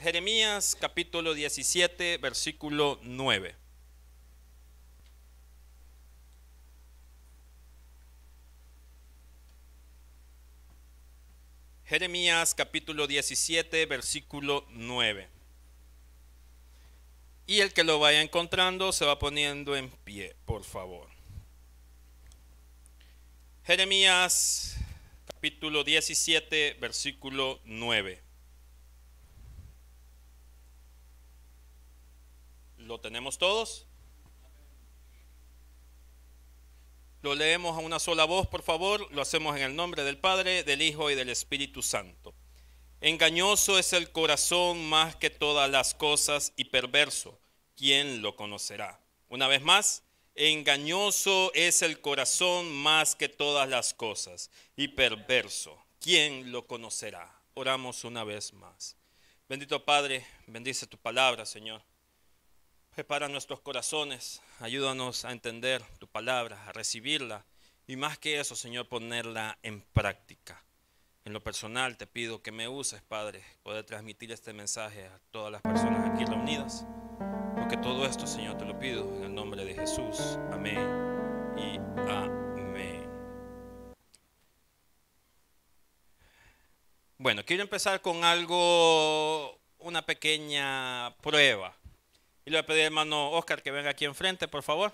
Jeremías capítulo 17, versículo 9. Jeremías capítulo 17, versículo 9. Y el que lo vaya encontrando se va poniendo en pie, por favor. Jeremías capítulo 17, versículo 9. ¿Lo tenemos todos? Lo leemos a una sola voz, por favor. Lo hacemos en el nombre del Padre, del Hijo y del Espíritu Santo. Engañoso es el corazón más que todas las cosas y perverso. ¿Quién lo conocerá? Una vez más, engañoso es el corazón más que todas las cosas y perverso. ¿Quién lo conocerá? Oramos una vez más. Bendito Padre, bendice tu palabra, Señor. Prepara nuestros corazones, ayúdanos a entender tu palabra, a recibirla y más que eso, Señor, ponerla en práctica. En lo personal te pido que me uses, Padre, poder transmitir este mensaje a todas las personas aquí reunidas. Porque todo esto, Señor, te lo pido en el nombre de Jesús. Amén y amén. Bueno, quiero empezar con algo, una pequeña prueba y le voy a pedir al hermano Oscar que venga aquí enfrente, por favor.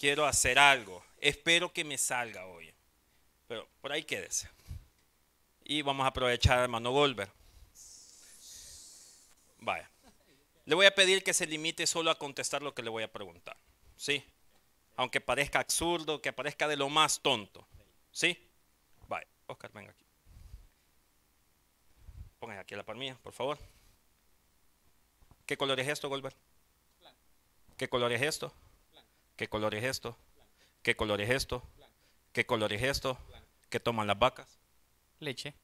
Quiero hacer algo. Espero que me salga hoy. Pero por ahí quédese. Y vamos a aprovechar hermano Volver. Vaya. Le voy a pedir que se limite solo a contestar lo que le voy a preguntar. ¿Sí? Aunque parezca absurdo, que parezca de lo más tonto. ¿Sí? Vaya. Oscar, venga aquí. Pongan aquí la palmilla, por favor. ¿Qué color es esto, Goldberg? ¿Qué color es esto? ¿Qué color es esto? ¿Qué color es esto? ¿Qué color es esto? ¿Qué toman las vacas? Leche.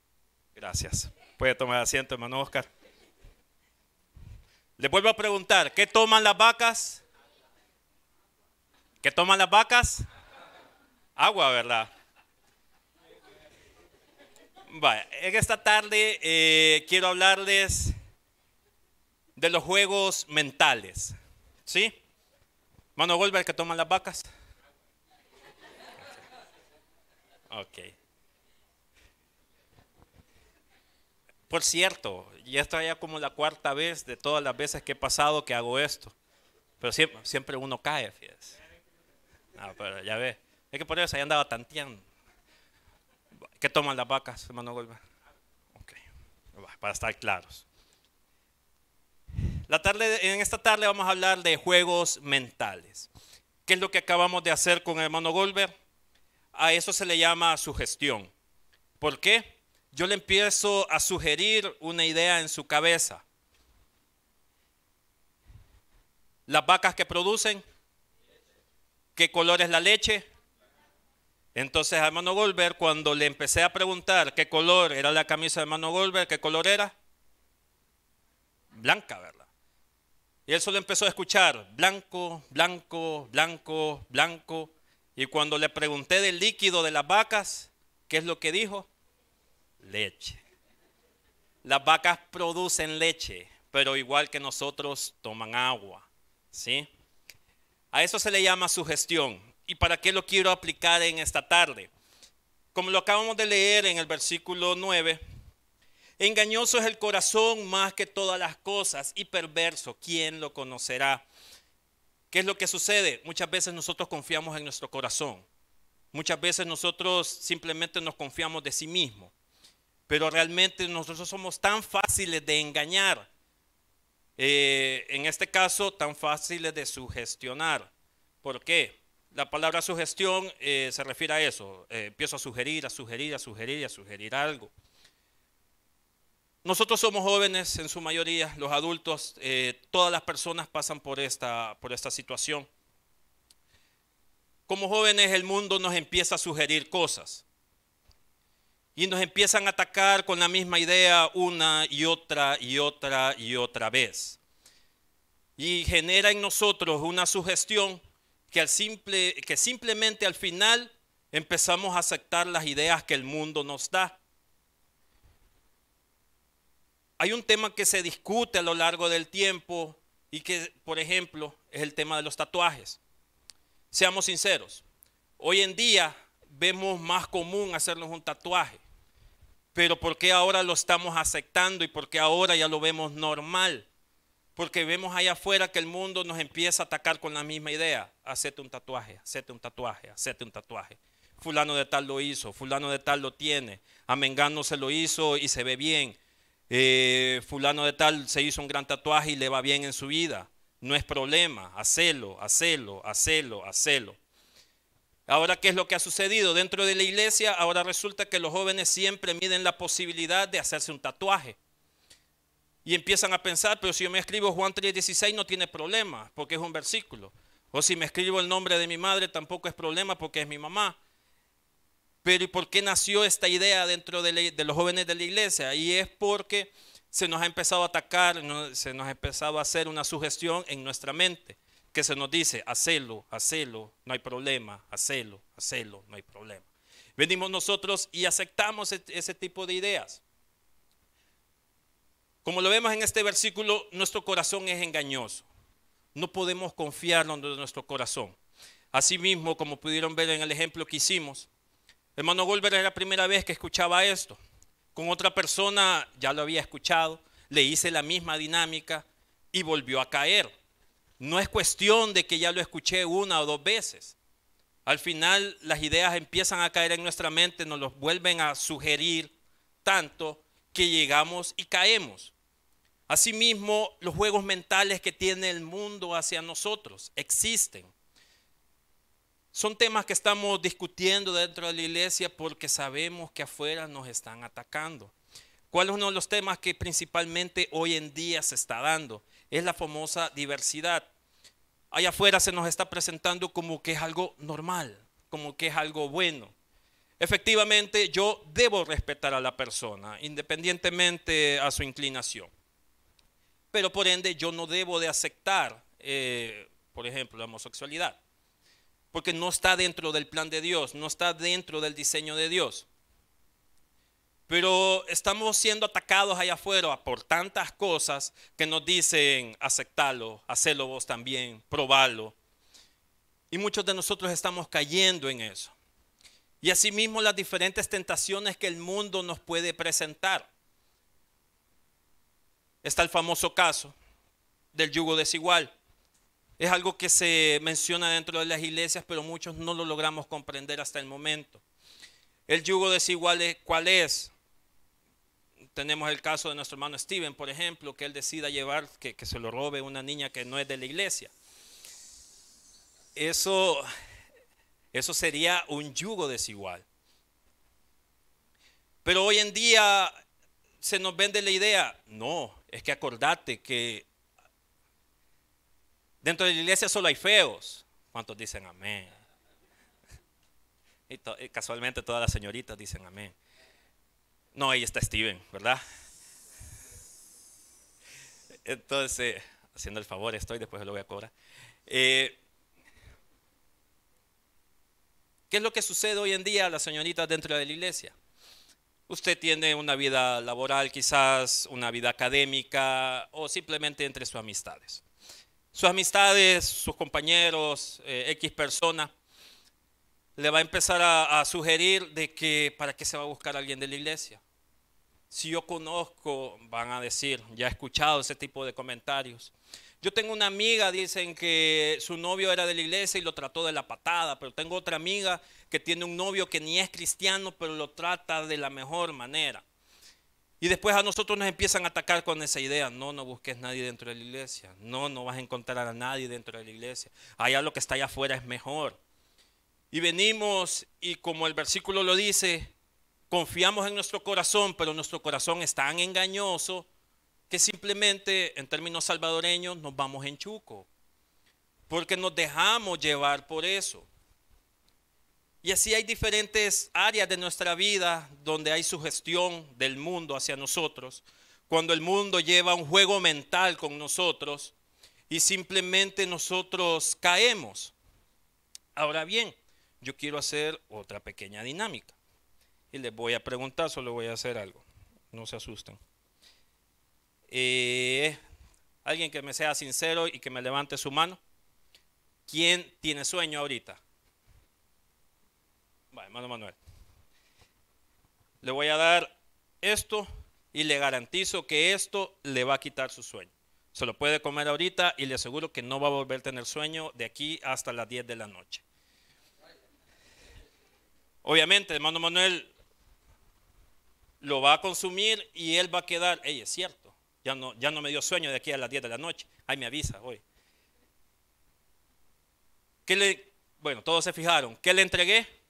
Gracias. Puede tomar asiento, hermano Oscar. Le vuelvo a preguntar, ¿qué toman las vacas? ¿Qué toman las vacas? Agua, ¿verdad? Vaya, en esta tarde eh, quiero hablarles de los juegos mentales. ¿Sí? Mano vuelve el que toma las vacas. Ok. Por cierto, ya está ya como la cuarta vez de todas las veces que he pasado que hago esto. Pero siempre, siempre uno cae, fíjese. No, ah, pero ya ve. Es que por eso ahí andaba tanteando. ¿Qué toman las vacas, hermano Golba? Ok, para estar claros en esta tarde vamos a hablar de juegos mentales. ¿Qué es lo que acabamos de hacer con el hermano Goldberg? A eso se le llama sugestión. ¿Por qué? Yo le empiezo a sugerir una idea en su cabeza. Las vacas que producen, qué color es la leche. Entonces, hermano Goldberg, cuando le empecé a preguntar qué color era la camisa de hermano Goldberg, qué color era, blanca, ¿verdad? Y él solo empezó a escuchar blanco, blanco, blanco, blanco. Y cuando le pregunté del líquido de las vacas, ¿qué es lo que dijo? Leche. Las vacas producen leche, pero igual que nosotros toman agua. ¿Sí? A eso se le llama sugestión. ¿Y para qué lo quiero aplicar en esta tarde? Como lo acabamos de leer en el versículo 9, Engañoso es el corazón más que todas las cosas y perverso, ¿quién lo conocerá? ¿Qué es lo que sucede? Muchas veces nosotros confiamos en nuestro corazón. Muchas veces nosotros simplemente nos confiamos de sí mismo, Pero realmente nosotros somos tan fáciles de engañar. Eh, en este caso, tan fáciles de sugestionar. ¿Por qué? La palabra sugestión eh, se refiere a eso. Eh, empiezo a sugerir, a sugerir, a sugerir, a sugerir algo. Nosotros somos jóvenes en su mayoría, los adultos, eh, todas las personas pasan por esta, por esta situación. Como jóvenes el mundo nos empieza a sugerir cosas y nos empiezan a atacar con la misma idea una y otra y otra y otra vez. Y genera en nosotros una sugestión que, al simple, que simplemente al final empezamos a aceptar las ideas que el mundo nos da hay un tema que se discute a lo largo del tiempo y que, por ejemplo, es el tema de los tatuajes. Seamos sinceros, hoy en día vemos más común hacernos un tatuaje, pero ¿por qué ahora lo estamos aceptando y por qué ahora ya lo vemos normal? Porque vemos allá afuera que el mundo nos empieza a atacar con la misma idea. Hacete un tatuaje, hacete un tatuaje, hacete un tatuaje. Fulano de tal lo hizo, fulano de tal lo tiene, a Mengano se lo hizo y se ve bien, eh, fulano de tal se hizo un gran tatuaje y le va bien en su vida. No es problema, hacelo, hacelo, hacelo, hacelo. Ahora, ¿qué es lo que ha sucedido? Dentro de la iglesia, ahora resulta que los jóvenes siempre miden la posibilidad de hacerse un tatuaje. Y empiezan a pensar, pero si yo me escribo Juan 3:16 no tiene problema, porque es un versículo. O si me escribo el nombre de mi madre tampoco es problema, porque es mi mamá. Pero ¿y por qué nació esta idea dentro de, los jóvenes de la iglesia? Y es porque se nos ha empezado a atacar, se nos ha empezado a hacer una sugestión en nuestra mente, que se nos dice, hacelo, hacelo, no hay problema, hacelo, hacelo, no hay problema. Venimos nosotros y aceptamos e, ese tipo de ideas. Como lo vemos en este versículo, nuestro corazón es engañoso. No podemos confiar en nuestro corazón. Asimismo, como pudieron ver en el ejemplo que hicimos, Hermano Goldberg era la primera vez que escuchaba esto. Con otra persona ya lo había escuchado, le hice la misma dinámica y volvió a caer. No es cuestión de que ya lo escuché una o dos veces. Al final las ideas empiezan a caer en nuestra mente, nos los vuelven a sugerir tanto que llegamos y caemos. Asimismo, los juegos mentales que tiene el mundo hacia nosotros existen. Son temas que estamos discutiendo dentro de la iglesia porque sabemos que afuera nos están atacando. ¿Cuál es uno de los temas que principalmente hoy en día se está dando? Es la famosa diversidad. Allá afuera se nos está presentando como que es algo normal, como que es algo bueno. Efectivamente, yo debo respetar a la persona, independientemente a su inclinación. Pero por ende, yo no debo de aceptar, eh, por ejemplo, la homosexualidad porque no está dentro del plan de Dios, no está dentro del diseño de Dios. Pero estamos siendo atacados allá afuera por tantas cosas que nos dicen aceptarlo, hacerlo vos también, probarlo. Y muchos de nosotros estamos cayendo en eso. Y asimismo las diferentes tentaciones que el mundo nos puede presentar. Está el famoso caso del yugo desigual. Es algo que se menciona dentro de las iglesias, pero muchos no lo logramos comprender hasta el momento. El yugo desigual, ¿cuál es? Tenemos el caso de nuestro hermano Steven, por ejemplo, que él decida llevar, que, se lo robe una niña que no es de la iglesia. Eso, eso sería un yugo desigual. Pero hoy en día se nos vende la idea, no, es que acordate que Dentro de la iglesia solo hay feos. ¿Cuántos dicen amén? casualmente todas las señoritas dicen amén. No, ahí está Steven, ¿verdad? Entonces, haciendo el favor, estoy, después lo voy a cobrar. Eh, ¿Qué es lo que sucede hoy en día a las señoritas dentro de la iglesia? Usted tiene una vida laboral, quizás una vida académica o simplemente entre sus amistades sus amistades, sus compañeros, eh, X persona, le va a empezar a, sugerir de que para qué se va a buscar alguien de la iglesia. Si yo conozco, van a decir, ya he escuchado ese tipo de comentarios. Yo tengo una amiga, dicen que su novio era de la iglesia y lo trató de la patada, pero tengo otra amiga que tiene un novio que ni es cristiano, pero lo trata de la mejor manera. Y después a nosotros nos empiezan a atacar con esa idea. No, no busques nadie dentro de la iglesia. No, no vas a encontrar a nadie dentro de la iglesia. Allá lo que está allá afuera es mejor. Y venimos y como el versículo lo dice, confiamos en nuestro corazón, pero nuestro corazón es tan engañoso que simplemente en términos salvadoreños nos vamos en chuco. Porque nos dejamos llevar por eso. Y así hay diferentes áreas de nuestra vida donde hay sugestión del mundo hacia nosotros, cuando el mundo lleva un juego mental con nosotros y simplemente nosotros caemos. Ahora bien, yo quiero hacer otra pequeña dinámica y les voy a preguntar, solo voy a hacer algo, no se asusten. Eh, alguien que me sea sincero y que me levante su mano. ¿Quién tiene sueño ahorita? hermano Manuel. Le voy a dar esto y le garantizo que esto le va a quitar su sueño. Se lo puede comer ahorita y le aseguro que no va a volver a tener sueño de aquí hasta las 10 de la noche. Obviamente, hermano Manuel lo va a consumir y él va a quedar, hey, es cierto, ya no, ya no me dio sueño de aquí a las 10 de la noche. Ahí me avisa hoy. ¿Qué le, bueno, todos se fijaron. ¿Qué le entregué?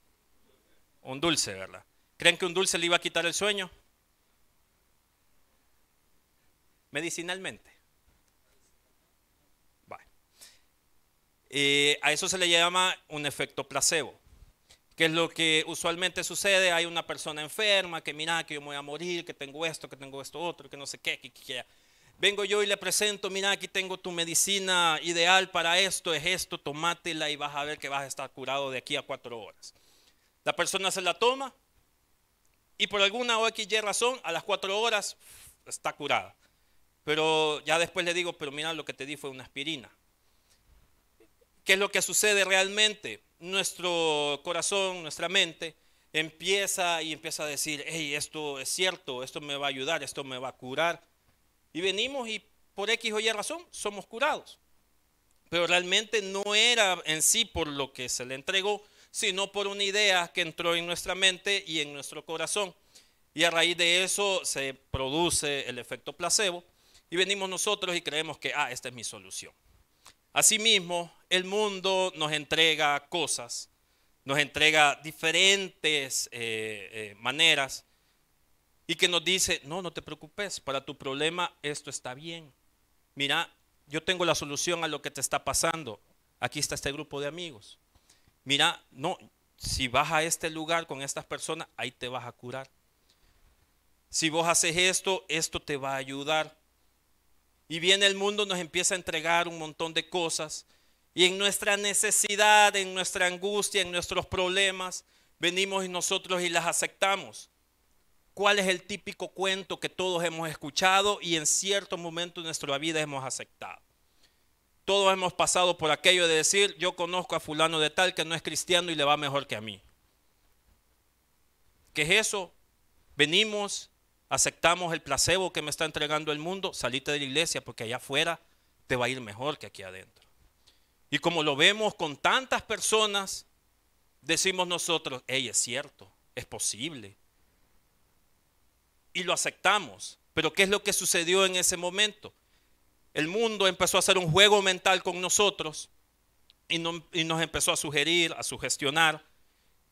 Un dulce, ¿verdad? ¿Creen que un dulce le iba a quitar el sueño? Medicinalmente. Vale. Eh, a eso se le llama un efecto placebo, que es lo que usualmente sucede. Hay una persona enferma que mira que yo me voy a morir, que tengo esto, que tengo esto otro, que no sé qué, que, vengo yo y le presento, mira, aquí tengo tu medicina ideal para esto, es esto, tomátela y vas a ver que vas a estar curado de aquí a cuatro horas. La persona se la toma y por alguna o XY razón, a las cuatro horas está curada. Pero ya después le digo, pero mira, lo que te di fue una aspirina. ¿Qué es lo que sucede realmente? Nuestro corazón, nuestra mente, empieza y empieza a decir, hey, esto es cierto, esto me va a ayudar, esto me va a curar. Y venimos y por X o Y razón somos curados. Pero realmente no era en sí por lo que se le entregó, sino por una idea que entró en nuestra mente y en nuestro corazón. Y a raíz de eso se produce el efecto placebo y venimos nosotros y creemos que, ah, esta es mi solución. Asimismo, el mundo nos entrega cosas, nos entrega diferentes eh, eh, maneras y que nos dice, no, no te preocupes, para tu problema esto está bien. Mira, yo tengo la solución a lo que te está pasando. Aquí está este grupo de amigos mira, no, si vas a este lugar con estas personas, ahí te vas a curar. Si vos haces esto, esto te va a ayudar. Y viene el mundo, nos empieza a entregar un montón de cosas. Y en nuestra necesidad, en nuestra angustia, en nuestros problemas, venimos nosotros y las aceptamos. ¿Cuál es el típico cuento que todos hemos escuchado y en cierto momento de nuestra vida hemos aceptado? Todos hemos pasado por aquello de decir, yo conozco a fulano de tal que no es cristiano y le va mejor que a mí. ¿Qué es eso? Venimos, aceptamos el placebo que me está entregando el mundo, salite de la iglesia porque allá afuera te va a ir mejor que aquí adentro. Y como lo vemos con tantas personas, decimos nosotros, hey, es cierto, es posible. Y lo aceptamos. Pero ¿qué es lo que sucedió en ese momento? El mundo empezó a hacer un juego mental con nosotros y, nos empezó a sugerir, a sugestionar.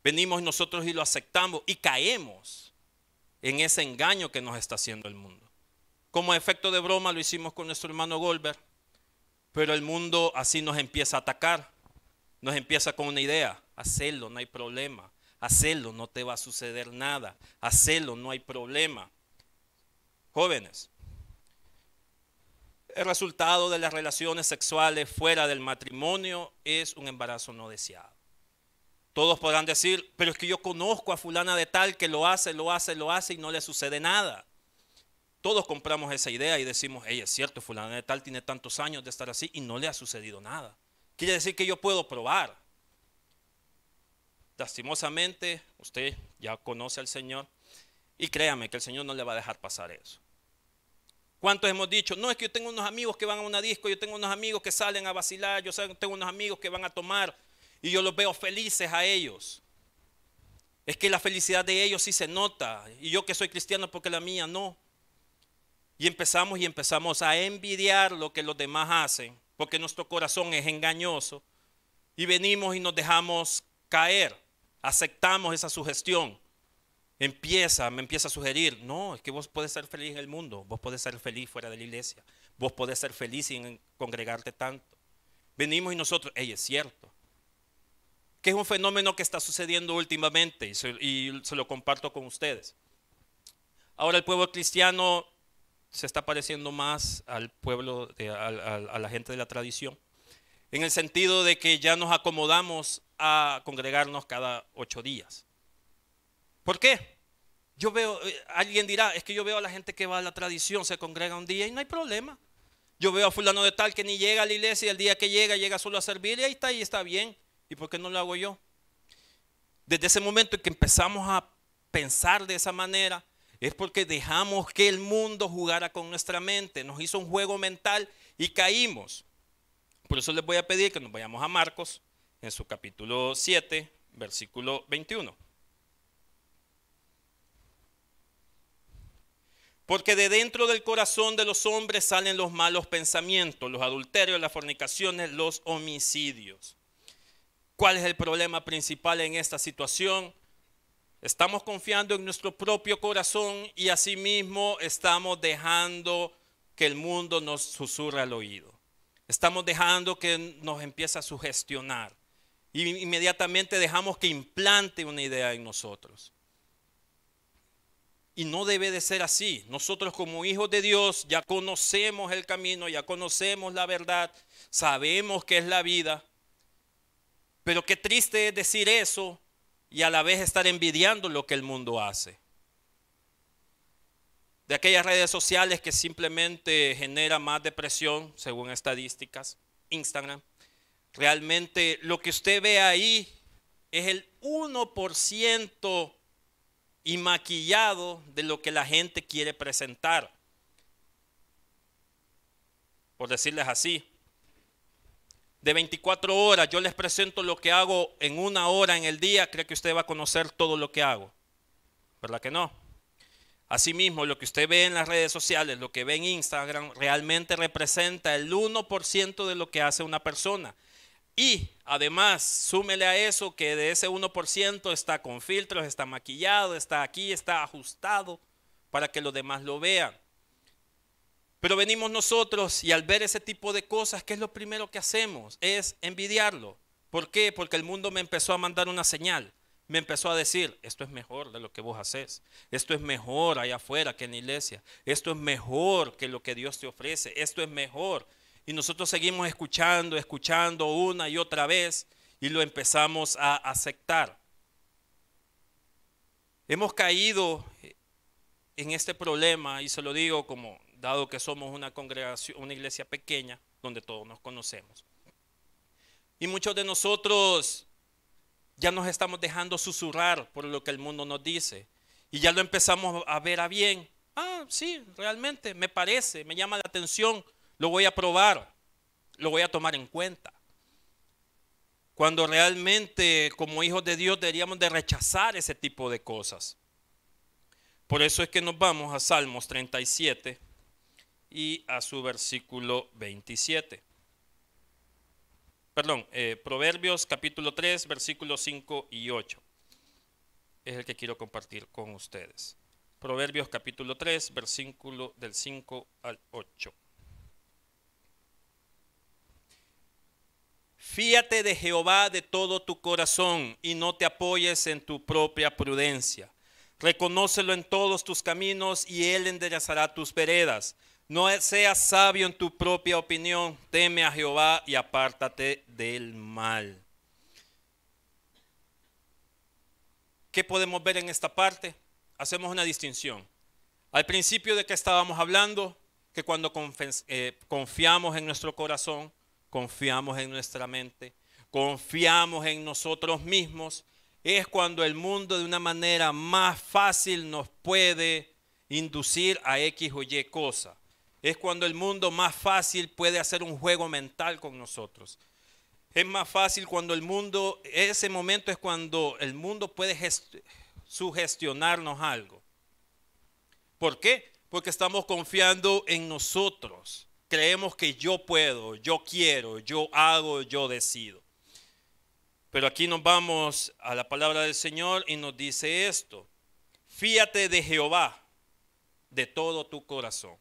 Venimos nosotros y lo aceptamos y caemos en ese engaño que nos está haciendo el mundo. Como efecto de broma lo hicimos con nuestro hermano Goldberg, pero el mundo así nos empieza a atacar, nos empieza con una idea, hacelo, no hay problema, hacelo, no te va a suceder nada, hacelo, no hay problema. Jóvenes, el resultado de las relaciones sexuales fuera del matrimonio es un embarazo no deseado. Todos podrán decir, pero es que yo conozco a fulana de tal que lo hace, lo hace, lo hace y no le sucede nada. Todos compramos esa idea y decimos, hey, es cierto, fulana de tal tiene tantos años de estar así y no le ha sucedido nada. Quiere decir que yo puedo probar. Lastimosamente, usted ya conoce al Señor y créame que el Señor no le va a dejar pasar eso. ¿Cuántos hemos dicho? No, es que yo tengo unos amigos que van a una disco, yo tengo unos amigos que salen a vacilar, yo tengo unos amigos que van a tomar y yo los veo felices a ellos. Es que la felicidad de ellos sí se nota y yo que soy cristiano porque la mía no. Y empezamos y empezamos a envidiar lo que los demás hacen porque nuestro corazón es engañoso y venimos y nos dejamos caer, aceptamos esa sugestión empieza, me empieza a sugerir, no, es que vos podés ser feliz en el mundo, vos podés ser feliz fuera de la iglesia, vos podés ser feliz sin congregarte tanto. Venimos y nosotros, y es cierto, que es un fenómeno que está sucediendo últimamente y se, lo comparto con ustedes. Ahora el pueblo cristiano se está pareciendo más al pueblo, a la gente de la tradición, en el sentido de que ya nos acomodamos a congregarnos cada ocho días. ¿Por qué? Yo veo, eh, alguien dirá, es que yo veo a la gente que va a la tradición, se congrega un día y no hay problema. Yo veo a fulano de tal que ni llega a la iglesia y el día que llega, llega solo a servir y ahí está, y está bien. ¿Y por qué no lo hago yo? Desde ese momento en que empezamos a pensar de esa manera, es porque dejamos que el mundo jugara con nuestra mente, nos hizo un juego mental y caímos. Por eso les voy a pedir que nos vayamos a Marcos en su capítulo 7, versículo 21. Porque de dentro del corazón de los hombres salen los malos pensamientos, los adulterios, las fornicaciones, los homicidios. ¿Cuál es el problema principal en esta situación? Estamos confiando en nuestro propio corazón y asimismo estamos dejando que el mundo nos susurra al oído. Estamos dejando que nos empiece a sugestionar. inmediatamente dejamos que implante una idea en nosotros. Y no debe de ser así. Nosotros como hijos de Dios ya conocemos el camino, ya conocemos la verdad, sabemos que es la vida. Pero qué triste es decir eso y a la vez estar envidiando lo que el mundo hace. De aquellas redes sociales que simplemente genera más depresión, según estadísticas, Instagram. Realmente lo que usted ve ahí es el 1% y maquillado de lo que la gente quiere presentar. Por decirles así, de 24 horas yo les presento lo que hago en una hora en el día, cree que usted va a conocer todo lo que hago. ¿Verdad que no? Asimismo, lo que usted ve en las redes sociales, lo que ve en Instagram, realmente representa el 1% de lo que hace una persona. Y además, súmele a eso que de ese 1% está con filtros, está maquillado, está aquí, está ajustado para que los demás lo vean. Pero venimos nosotros y al ver ese tipo de cosas, ¿qué es lo primero que hacemos? Es envidiarlo. ¿Por qué? Porque el mundo me empezó a mandar una señal. Me empezó a decir, esto es mejor de lo que vos haces. Esto es mejor allá afuera que en la iglesia. Esto es mejor que lo que Dios te ofrece. Esto es mejor. Y nosotros seguimos escuchando, escuchando una y otra vez y lo empezamos a aceptar. Hemos caído en este problema, y se lo digo como, dado que somos una congregación, una iglesia pequeña, donde todos nos conocemos. Y muchos de nosotros ya nos estamos dejando susurrar por lo que el mundo nos dice. Y ya lo empezamos a ver a bien. Ah, sí, realmente, me parece, me llama la atención lo voy a probar, lo voy a tomar en cuenta. Cuando realmente como hijos de Dios deberíamos de rechazar ese tipo de cosas. Por eso es que nos vamos a Salmos 37 y a su versículo 27. Perdón, eh, Proverbios capítulo 3, versículos 5 y 8. Es el que quiero compartir con ustedes. Proverbios capítulo 3, versículo del 5 al 8. Fíate de Jehová de todo tu corazón y no te apoyes en tu propia prudencia. Reconócelo en todos tus caminos y él enderezará tus veredas. No seas sabio en tu propia opinión, teme a Jehová y apártate del mal. ¿Qué podemos ver en esta parte? Hacemos una distinción. Al principio de que estábamos hablando, que cuando eh, confiamos en nuestro corazón, confiamos en nuestra mente, confiamos en nosotros mismos, es cuando el mundo de una manera más fácil nos puede inducir a X o Y cosa. Es cuando el mundo más fácil puede hacer un juego mental con nosotros. Es más fácil cuando el mundo, ese momento es cuando el mundo puede sugestionarnos algo. ¿Por qué? Porque estamos confiando en nosotros. Creemos que yo puedo, yo quiero, yo hago, yo decido. Pero aquí nos vamos a la palabra del Señor y nos dice esto. Fíate de Jehová de todo tu corazón.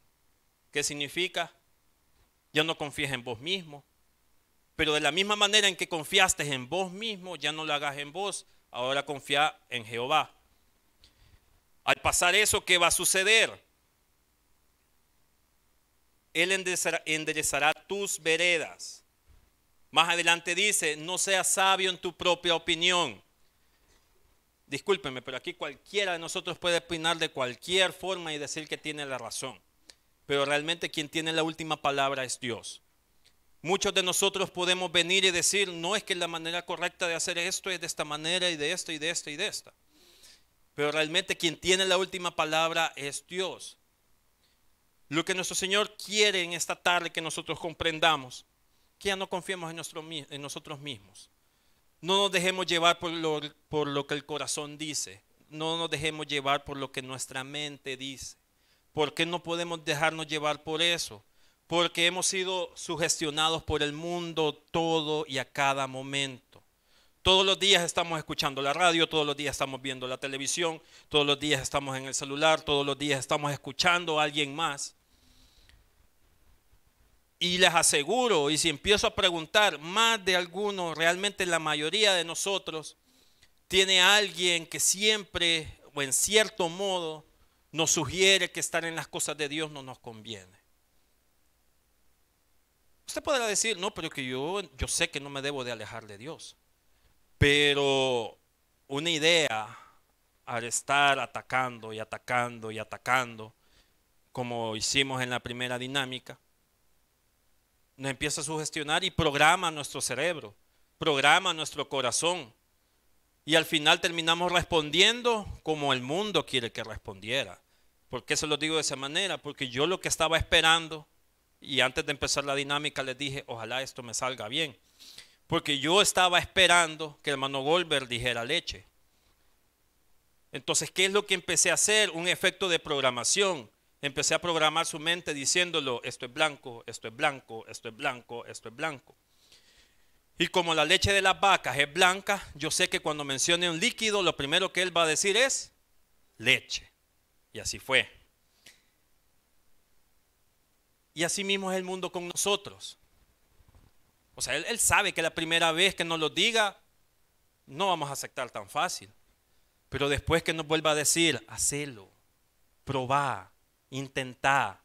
¿Qué significa? Ya no confíes en vos mismo. Pero de la misma manera en que confiaste en vos mismo, ya no lo hagas en vos. Ahora confía en Jehová. Al pasar eso, ¿qué va a suceder? Él enderezará, tus veredas. Más adelante dice, no seas sabio en tu propia opinión. Discúlpeme, pero aquí cualquiera de nosotros puede opinar de cualquier forma y decir que tiene la razón. Pero realmente quien tiene la última palabra es Dios. Muchos de nosotros podemos venir y decir, no es que la manera correcta de hacer esto es de esta manera y de esto y de esto y de esta. Pero realmente quien tiene la última palabra es Dios. Lo que nuestro Señor quiere en esta tarde que nosotros comprendamos, que ya no confiemos en, nosotros mismos. No nos dejemos llevar por lo, por lo que el corazón dice. No nos dejemos llevar por lo que nuestra mente dice. ¿Por qué no podemos dejarnos llevar por eso? Porque hemos sido sugestionados por el mundo todo y a cada momento. Todos los días estamos escuchando la radio, todos los días estamos viendo la televisión, todos los días estamos en el celular, todos los días estamos escuchando a alguien más. Y les aseguro, y si empiezo a preguntar, más de algunos, realmente la mayoría de nosotros, tiene alguien que siempre o en cierto modo nos sugiere que estar en las cosas de Dios no nos conviene. Usted podrá decir, no, pero que yo, yo sé que no me debo de alejar de Dios. Pero una idea al estar atacando y atacando y atacando, como hicimos en la primera dinámica, nos empieza a sugestionar y programa nuestro cerebro, programa nuestro corazón. Y al final terminamos respondiendo como el mundo quiere que respondiera. ¿Por qué se lo digo de esa manera? Porque yo lo que estaba esperando, y antes de empezar la dinámica les dije, ojalá esto me salga bien. Porque yo estaba esperando que el hermano Goldberg dijera leche. Entonces, ¿qué es lo que empecé a hacer? Un efecto de programación. Empecé a programar su mente diciéndolo, esto es blanco, esto es blanco, esto es blanco, esto es blanco. Y como la leche de las vacas es blanca, yo sé que cuando mencione un líquido, lo primero que él va a decir es leche. Y así fue. Y así mismo es el mundo con nosotros. O sea, él, sabe que la primera vez que nos lo diga, no vamos a aceptar tan fácil. Pero después que nos vuelva a decir, hacelo, probá, Intentá.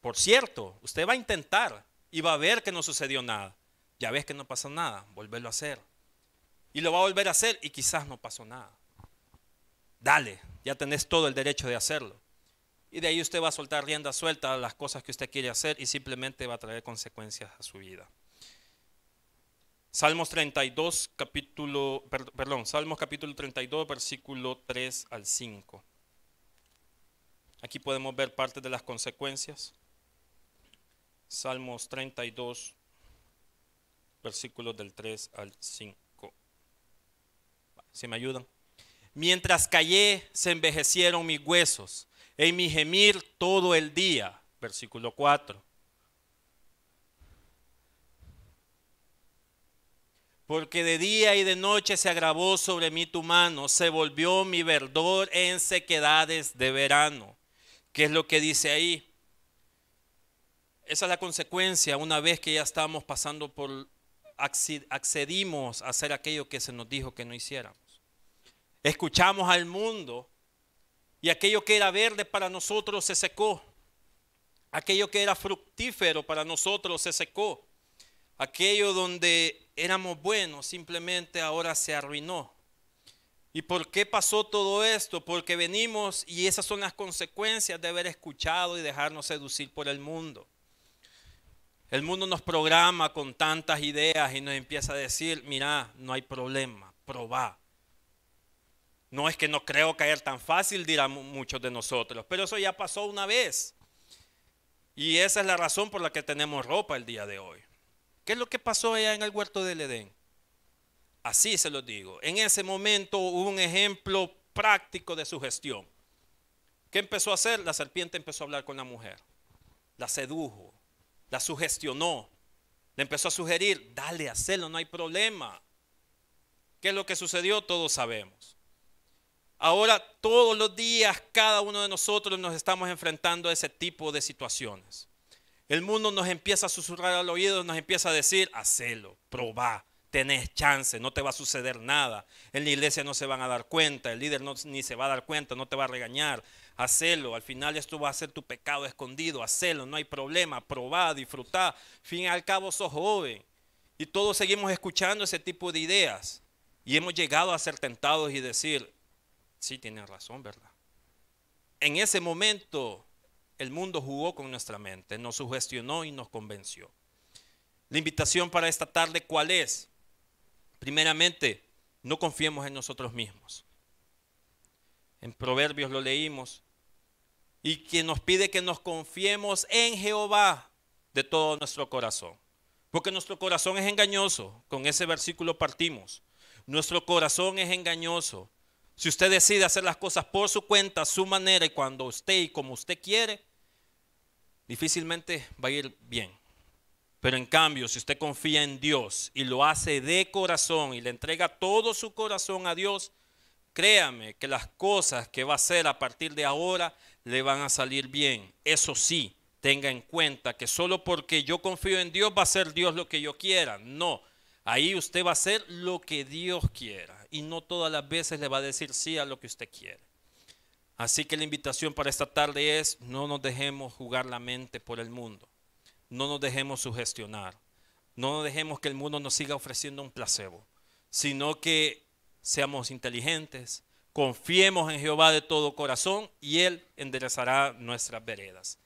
Por cierto, usted va a intentar y va a ver que no sucedió nada. Ya ves que no pasó nada, volverlo a hacer. Y lo va a volver a hacer y quizás no pasó nada. Dale, ya tenés todo el derecho de hacerlo. Y de ahí usted va a soltar rienda suelta a las cosas que usted quiere hacer y simplemente va a traer consecuencias a su vida. Salmos 32, capítulo, perdón, Salmos capítulo 32, versículo 3 al 5. Aquí podemos ver parte de las consecuencias. Salmos 32, versículos del 3 al 5. Si me ayudan. Mientras callé, se envejecieron mis huesos, en mi gemir todo el día. Versículo 4. Porque de día y de noche se agravó sobre mí tu mano, se volvió mi verdor en sequedades de verano. ¿Qué es lo que dice ahí? Esa es la consecuencia una vez que ya estamos pasando por, accedimos a hacer aquello que se nos dijo que no hiciéramos. Escuchamos al mundo y aquello que era verde para nosotros se secó. Aquello que era fructífero para nosotros se secó. Aquello donde éramos buenos simplemente ahora se arruinó. ¿Y por qué pasó todo esto? Porque venimos y esas son las consecuencias de haber escuchado y dejarnos seducir por el mundo. El mundo nos programa con tantas ideas y nos empieza a decir, mira, no hay problema, probá. No es que no creo caer tan fácil, dirán muchos de nosotros, pero eso ya pasó una vez. Y esa es la razón por la que tenemos ropa el día de hoy. ¿Qué es lo que pasó allá en el huerto del Edén? Así se lo digo. En ese momento hubo un ejemplo práctico de sugestión. gestión. ¿Qué empezó a hacer? La serpiente empezó a hablar con la mujer. La sedujo, la sugestionó, le empezó a sugerir, dale, hacelo, no hay problema. ¿Qué es lo que sucedió? Todos sabemos. Ahora todos los días cada uno de nosotros nos estamos enfrentando a ese tipo de situaciones. El mundo nos empieza a susurrar al oído, nos empieza a decir, hacelo, probá, tenés chance, no te va a suceder nada. En la iglesia no se van a dar cuenta, el líder ni se va a dar cuenta, no te va a regañar. Hacelo, al final esto va a ser tu pecado escondido, hacelo, no hay problema, probá, disfrutá. Fin y al cabo sos joven. Y todos seguimos escuchando ese tipo de ideas. Y hemos llegado a ser tentados y decir, sí, tienes razón, ¿verdad? En ese momento el mundo jugó con nuestra mente, nos sugestionó y nos convenció. La invitación para esta tarde, ¿cuál es? Primeramente, no confiemos en nosotros mismos. En Proverbios lo leímos. Y que nos pide que nos confiemos en Jehová de todo nuestro corazón. Porque nuestro corazón es engañoso. Con ese versículo partimos. Nuestro corazón es engañoso. Si usted decide hacer las cosas por su cuenta, su manera y cuando usted y como usted quiere, difícilmente va a ir bien. Pero en cambio, si usted confía en Dios y lo hace de corazón y le entrega todo su corazón a Dios, créame que las cosas que va a hacer a partir de ahora le van a salir bien. Eso sí, tenga en cuenta que solo porque yo confío en Dios va a ser Dios lo que yo quiera. No, ahí usted va a hacer lo que Dios quiera y no todas las veces le va a decir sí a lo que usted quiere. Así que la invitación para esta tarde es no nos dejemos jugar la mente por el mundo no nos dejemos sugestionar, no nos dejemos que el mundo nos siga ofreciendo un placebo, sino que seamos inteligentes, confiemos en Jehová de todo corazón y Él enderezará nuestras veredas.